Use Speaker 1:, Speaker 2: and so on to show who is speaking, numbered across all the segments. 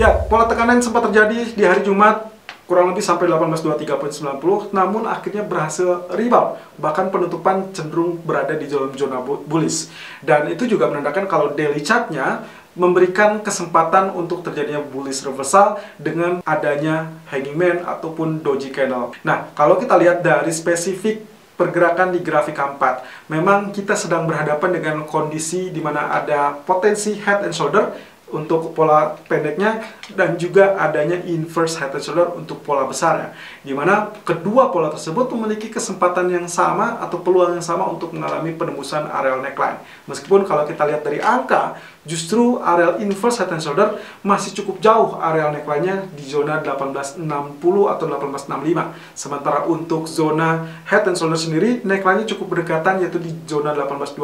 Speaker 1: Ya, pola tekanan yang sempat terjadi di hari Jumat kurang lebih sampai 18.23.90 namun akhirnya berhasil rebound bahkan penutupan cenderung berada di dalam zona bullish dan itu juga menandakan kalau daily chartnya memberikan kesempatan untuk terjadinya bullish reversal dengan adanya hanging man ataupun doji candle. Nah, kalau kita lihat dari spesifik pergerakan di grafik 4 memang kita sedang berhadapan dengan kondisi di mana ada potensi head and shoulder untuk pola pendeknya dan juga adanya inverse head and shoulder untuk pola besarnya. di mana kedua pola tersebut memiliki kesempatan yang sama atau peluang yang sama untuk mengalami penembusan areal neckline. Meskipun kalau kita lihat dari angka, Justru areal inverse head and shoulder masih cukup jauh areal neckline-nya di zona 1860 atau 1865. Sementara untuk zona head and shoulder sendiri neckline-nya cukup berdekatan yaitu di zona 1823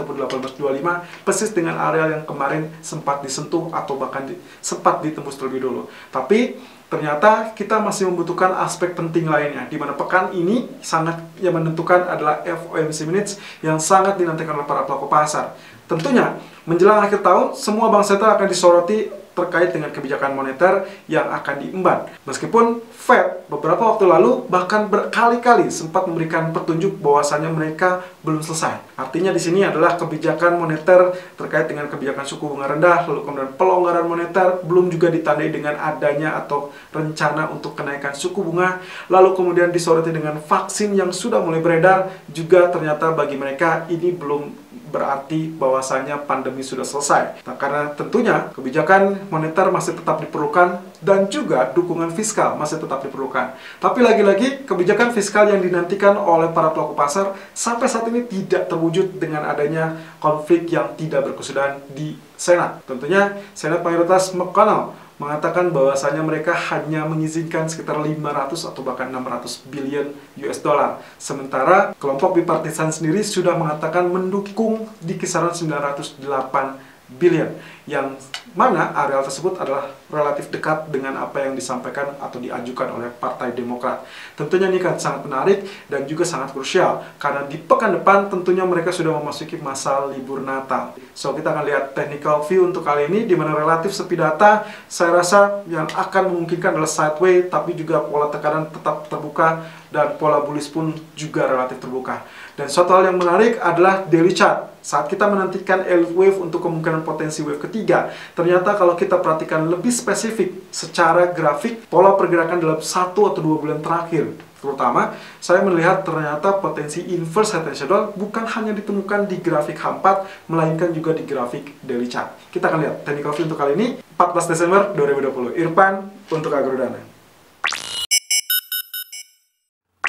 Speaker 1: ataupun 1825 persis dengan areal yang kemarin sempat disentuh atau bahkan di, sempat ditembus terlebih dulu. Tapi ternyata kita masih membutuhkan aspek penting lainnya di mana pekan ini sangat yang menentukan adalah FOMC minutes yang sangat dinantikan oleh para pelaku pasar Tentunya, menjelang akhir tahun, semua bank sentral akan disoroti terkait dengan kebijakan moneter yang akan diemban. Meskipun Fed beberapa waktu lalu bahkan berkali-kali sempat memberikan petunjuk bahwasannya mereka belum selesai. Artinya di sini adalah kebijakan moneter terkait dengan kebijakan suku bunga rendah, lalu kemudian pelonggaran moneter belum juga ditandai dengan adanya atau rencana untuk kenaikan suku bunga, lalu kemudian disoroti dengan vaksin yang sudah mulai beredar juga ternyata bagi mereka ini belum berarti bahwasanya pandemi sudah selesai. Nah, karena tentunya kebijakan moneter masih tetap diperlukan dan juga dukungan fiskal masih tetap diperlukan. Tapi lagi-lagi kebijakan fiskal yang dinantikan oleh para pelaku pasar sampai saat ini tidak terwujud dengan adanya konflik yang tidak berkesudahan di Senat. Tentunya Senat Mayoritas McConnell mengatakan bahwasanya mereka hanya mengizinkan sekitar 500 atau bahkan 600 billion US dollar. Sementara kelompok bipartisan sendiri sudah mengatakan mendukung di kisaran 908 billion yang mana areal tersebut adalah relatif dekat dengan apa yang disampaikan atau diajukan oleh Partai Demokrat. Tentunya ini kan sangat menarik dan juga sangat krusial karena di pekan depan tentunya mereka sudah memasuki masa libur Natal. So kita akan lihat technical view untuk kali ini di mana relatif sepi data. Saya rasa yang akan memungkinkan adalah sideways tapi juga pola tekanan tetap terbuka dan pola bullish pun juga relatif terbuka. Dan suatu hal yang menarik adalah daily chart. Saat kita menantikan elite wave untuk kemungkinan potensi wave ketiga, ternyata kalau kita perhatikan lebih spesifik secara grafik, pola pergerakan dalam satu atau dua bulan terakhir Terutama, saya melihat ternyata potensi inverse head bukan hanya ditemukan di grafik H4, melainkan juga di grafik daily chart. Kita akan lihat teknik coffee untuk kali ini, 14 Desember 2020. Irfan untuk Agrodana.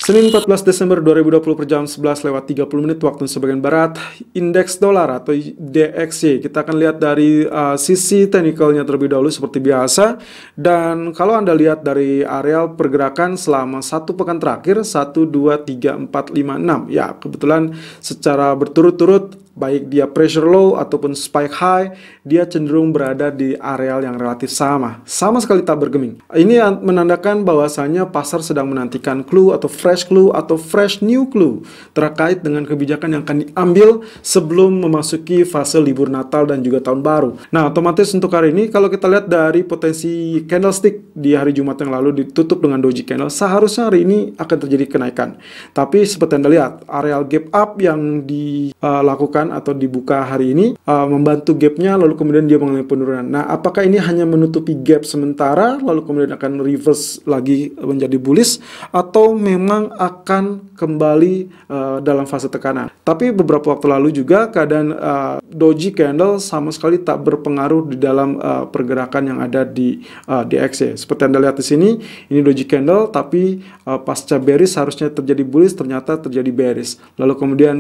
Speaker 1: Senin 14 Desember 2020 per jam 11 lewat 30 menit waktu sebagian barat, indeks dolar atau DXY. Kita akan lihat dari uh, sisi teknikalnya terlebih dahulu seperti biasa. Dan kalau Anda lihat dari areal pergerakan selama satu pekan terakhir, 1, 2, 3, 4, 5, 6. Ya, kebetulan secara berturut-turut baik dia pressure low ataupun spike high, dia cenderung berada di areal yang relatif sama, sama sekali tak bergeming. Ini menandakan bahwasannya pasar sedang menantikan clue atau fresh clue atau fresh new clue terkait dengan kebijakan yang akan diambil sebelum memasuki fase libur Natal dan juga tahun baru. Nah, otomatis untuk hari ini kalau kita lihat dari potensi candlestick di hari Jumat yang lalu ditutup dengan doji candle, seharusnya hari ini akan terjadi kenaikan. Tapi seperti Anda lihat, areal gap up yang dilakukan eh, dilakukan atau dibuka hari ini uh, membantu gapnya lalu kemudian dia mengalami penurunan. Nah, apakah ini hanya menutupi gap sementara lalu kemudian akan reverse lagi menjadi bullish atau memang akan kembali uh, dalam fase tekanan? Tapi beberapa waktu lalu juga keadaan uh, doji candle sama sekali tak berpengaruh di dalam uh, pergerakan yang ada di uh, ya. Seperti Anda lihat di sini, ini doji candle tapi uh, pasca bearish harusnya terjadi bullish ternyata terjadi bearish. Lalu kemudian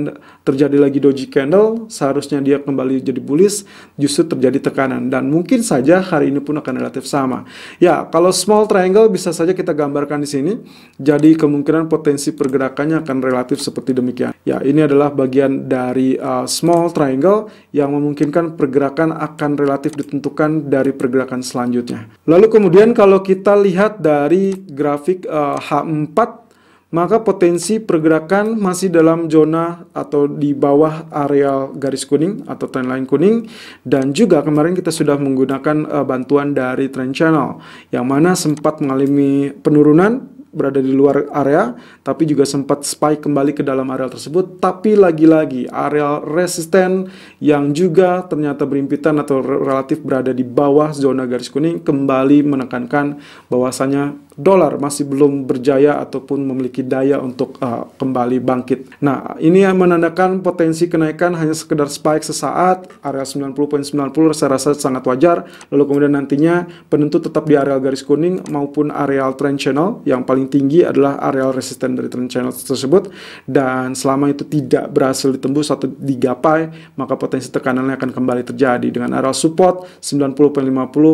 Speaker 1: terjadi lagi doji candle handle, seharusnya dia kembali jadi bullish, justru terjadi tekanan. Dan mungkin saja hari ini pun akan relatif sama. Ya, kalau small triangle bisa saja kita gambarkan di sini, jadi kemungkinan potensi pergerakannya akan relatif seperti demikian. Ya, ini adalah bagian dari uh, small triangle yang memungkinkan pergerakan akan relatif ditentukan dari pergerakan selanjutnya. Lalu kemudian kalau kita lihat dari grafik uh, H4 maka potensi pergerakan masih dalam zona atau di bawah areal garis kuning atau trendline kuning dan juga kemarin kita sudah menggunakan uh, bantuan dari trend channel yang mana sempat mengalami penurunan berada di luar area tapi juga sempat spike kembali ke dalam area tersebut tapi lagi-lagi areal resisten yang juga ternyata berimpitan atau relatif berada di bawah zona garis kuning kembali menekankan bahwasanya dolar masih belum berjaya ataupun memiliki daya untuk uh, kembali bangkit. Nah, ini yang menandakan potensi kenaikan hanya sekedar spike sesaat area 90.90 .90 saya rasa sangat wajar. Lalu kemudian nantinya penentu tetap di areal garis kuning maupun areal trend channel yang paling tinggi adalah areal resisten dari trend channel tersebut dan selama itu tidak berhasil ditembus atau digapai maka potensi tekanannya akan kembali terjadi dengan areal support 90.50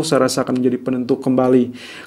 Speaker 1: saya rasa akan menjadi penentu kembali.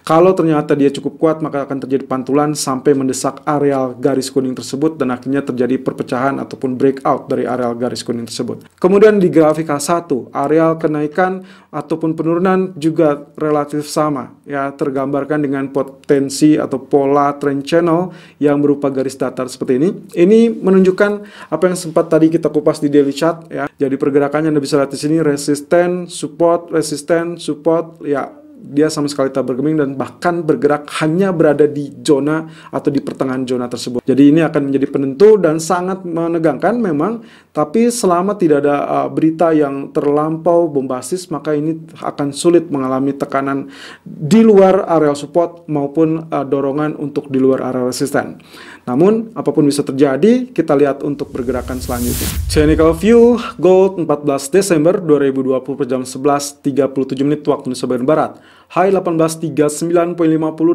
Speaker 1: Kalau ternyata dia cukup cukup kuat maka akan terjadi pantulan sampai mendesak areal garis kuning tersebut dan akhirnya terjadi perpecahan ataupun breakout dari areal garis kuning tersebut. Kemudian di grafik H1, areal kenaikan ataupun penurunan juga relatif sama ya tergambarkan dengan potensi atau pola trend channel yang berupa garis datar seperti ini. Ini menunjukkan apa yang sempat tadi kita kupas di daily chart ya. Jadi pergerakannya Anda bisa lihat di sini resisten, support, resisten, support ya dia sama sekali tak bergeming dan bahkan bergerak hanya berada di zona atau di pertengahan zona tersebut. Jadi ini akan menjadi penentu dan sangat menegangkan memang, tapi selama tidak ada uh, berita yang terlampau bombastis, maka ini akan sulit mengalami tekanan di luar area support maupun uh, dorongan untuk di luar area resisten. Namun, apapun bisa terjadi, kita lihat untuk pergerakan selanjutnya. Technical View, Gold 14 Desember 2020 per jam 11.37 menit waktu Indonesia bagian Barat. High 1839.50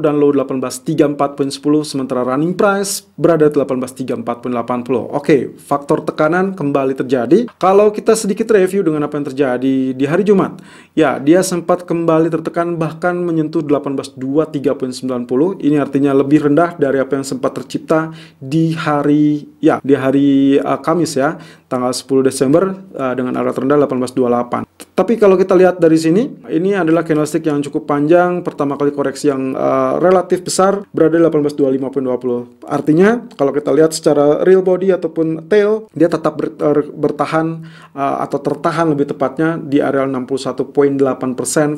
Speaker 1: dan low 1834.10 sementara running price berada di 1834.80. Oke, faktor tekanan kembali terjadi. Kalau kita sedikit review dengan apa yang terjadi di hari Jumat, ya dia sempat kembali tertekan bahkan menyentuh 1823.90. Ini artinya lebih rendah dari apa yang sempat tercipta di hari ya di hari uh, Kamis ya tanggal 10 Desember uh, dengan angka terendah 1828. Tapi kalau kita lihat dari sini, ini adalah candlestick yang cukup panjang, pertama kali koreksi yang uh, relatif besar, berada di 1825.20. Artinya, kalau kita lihat secara real body ataupun tail, dia tetap ber, ber bertahan uh, atau tertahan lebih tepatnya di area 61.8%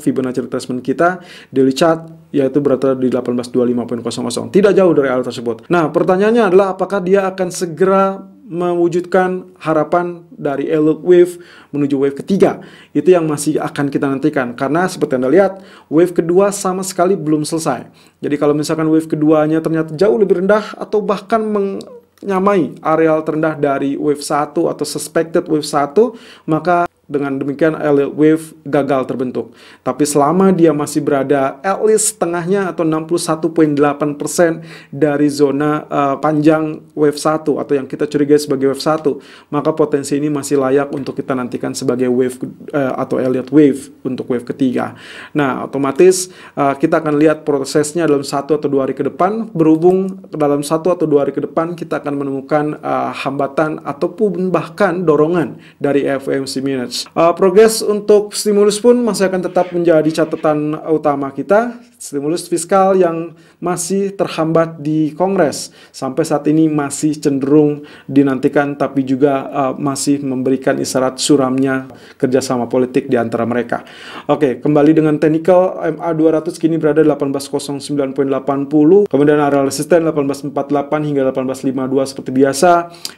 Speaker 1: Fibonacci retracement kita, daily chart yaitu berada di 1825.00. Tidak jauh dari area tersebut. Nah, pertanyaannya adalah apakah dia akan segera mewujudkan harapan dari Elok wave menuju wave ketiga. Itu yang masih akan kita nantikan. Karena seperti Anda lihat, wave kedua sama sekali belum selesai. Jadi kalau misalkan wave keduanya ternyata jauh lebih rendah atau bahkan menyamai areal terendah dari wave 1 atau suspected wave 1, maka dengan demikian elliott wave gagal terbentuk. Tapi selama dia masih berada at least setengahnya atau 61.8% dari zona uh, panjang wave 1 atau yang kita curigai sebagai wave 1, maka potensi ini masih layak untuk kita nantikan sebagai wave uh, eh, atau elliott wave untuk wave ketiga. Nah, otomatis uh, kita akan lihat prosesnya dalam satu atau dua hari ke depan berhubung dalam satu atau dua hari ke depan kita akan menemukan uh, hambatan ataupun bahkan dorongan dari FOMC minutes Uh, progres untuk stimulus pun masih akan tetap menjadi catatan utama kita Stimulus fiskal yang masih terhambat di Kongres sampai saat ini masih cenderung dinantikan tapi juga uh, masih memberikan isyarat suramnya kerjasama politik di antara mereka. Oke, kembali dengan technical MA200 kini berada 1809.80, kemudian area resisten 1848 hingga 1852 seperti biasa.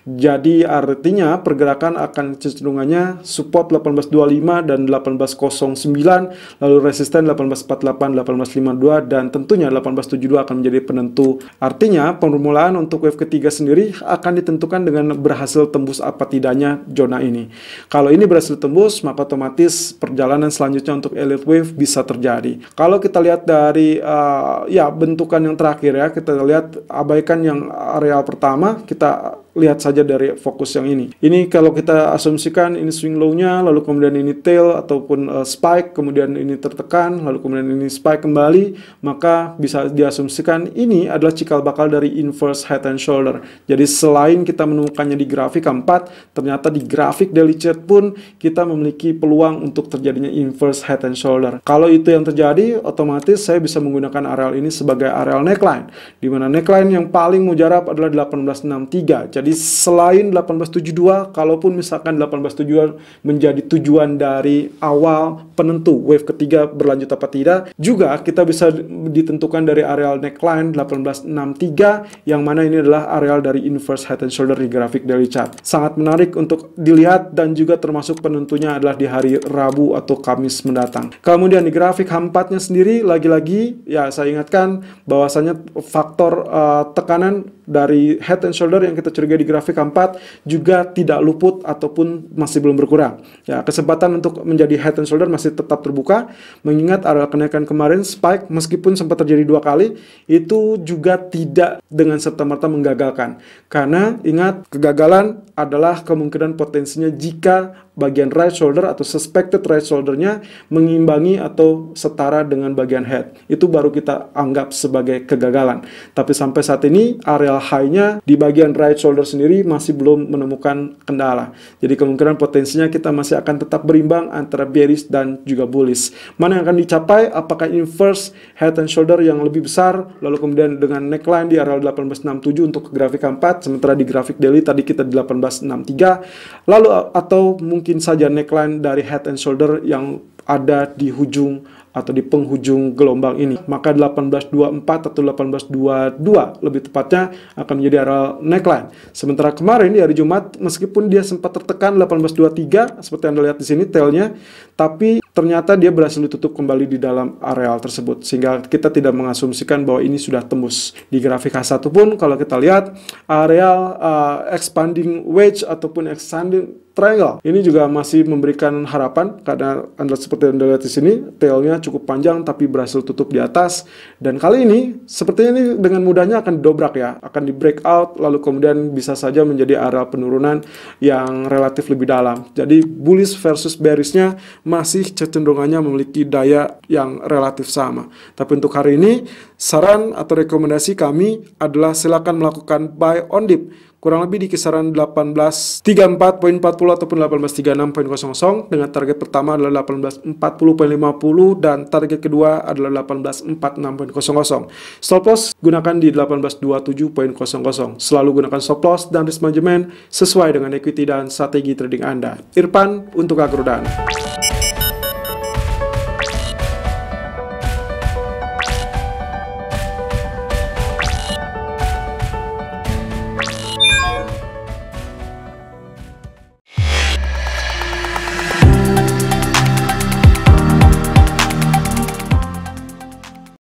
Speaker 1: Jadi artinya pergerakan akan cenderungannya support 1825 dan 1809 lalu resisten 1848 1852 2 dan tentunya 1872 akan menjadi penentu. Artinya, permulaan untuk wave ketiga sendiri akan ditentukan dengan berhasil tembus apa tidaknya zona ini. Kalau ini berhasil tembus, maka otomatis perjalanan selanjutnya untuk elite wave bisa terjadi. Kalau kita lihat dari uh, ya bentukan yang terakhir ya, kita lihat abaikan yang areal pertama, kita lihat saja dari fokus yang ini. Ini kalau kita asumsikan ini swing low-nya, lalu kemudian ini tail ataupun uh, spike, kemudian ini tertekan, lalu kemudian ini spike kembali, maka bisa diasumsikan ini adalah cikal bakal dari inverse head and shoulder. Jadi selain kita menemukannya di grafik keempat, ternyata di grafik daily chart pun kita memiliki peluang untuk terjadinya inverse head and shoulder. Kalau itu yang terjadi, otomatis saya bisa menggunakan areal ini sebagai areal neckline, di mana neckline yang paling mujarab adalah 1863. Jadi jadi selain 1872, kalaupun misalkan 1872 menjadi tujuan dari awal penentu wave ketiga berlanjut apa tidak, juga kita bisa ditentukan dari areal neckline 1863 yang mana ini adalah areal dari inverse head and shoulder di grafik daily chart. Sangat menarik untuk dilihat dan juga termasuk penentunya adalah di hari Rabu atau Kamis mendatang. Kemudian di grafik H4-nya sendiri lagi-lagi ya saya ingatkan bahwasannya faktor uh, tekanan dari head and shoulder yang kita curiga di grafik keempat juga tidak luput ataupun masih belum berkurang. Ya, kesempatan untuk menjadi head and shoulder masih tetap terbuka mengingat area kenaikan kemarin spike meskipun sempat terjadi dua kali itu juga tidak dengan serta-merta menggagalkan. Karena ingat kegagalan adalah kemungkinan potensinya jika bagian right shoulder atau suspected right shoulder-nya mengimbangi atau setara dengan bagian head. Itu baru kita anggap sebagai kegagalan. Tapi sampai saat ini areal high-nya di bagian right shoulder sendiri masih belum menemukan kendala. Jadi kemungkinan potensinya kita masih akan tetap berimbang antara bearish dan juga bullish. Mana yang akan dicapai? Apakah inverse head and shoulder yang lebih besar lalu kemudian dengan neckline di areal 1867 untuk grafik 4 sementara di grafik daily tadi kita di 1863 lalu atau mungkin mungkin saja neckline dari head and shoulder yang ada di hujung atau di penghujung gelombang ini. Maka 1824 atau 1822 lebih tepatnya akan menjadi area neckline. Sementara kemarin di hari Jumat meskipun dia sempat tertekan 1823 seperti yang Anda lihat di sini tailnya, tapi ternyata dia berhasil ditutup kembali di dalam areal tersebut sehingga kita tidak mengasumsikan bahwa ini sudah tembus. Di grafik H1 pun kalau kita lihat areal uh, expanding wedge ataupun expanding triangle. Ini juga masih memberikan harapan karena Anda seperti Anda lihat di sini, tailnya cukup panjang tapi berhasil tutup di atas. Dan kali ini, sepertinya ini dengan mudahnya akan dobrak ya, akan di breakout, lalu kemudian bisa saja menjadi arah penurunan yang relatif lebih dalam. Jadi bullish versus bearishnya masih kecenderungannya memiliki daya yang relatif sama. Tapi untuk hari ini, saran atau rekomendasi kami adalah silakan melakukan buy on dip kurang lebih di kisaran 1834.40 ataupun 1836.00 dengan target pertama adalah 1840.50 dan target kedua adalah 1846.00. Stop loss gunakan di 1827.00. Selalu gunakan stop loss dan risk management sesuai dengan equity dan strategi trading Anda. Irfan untuk Agrodana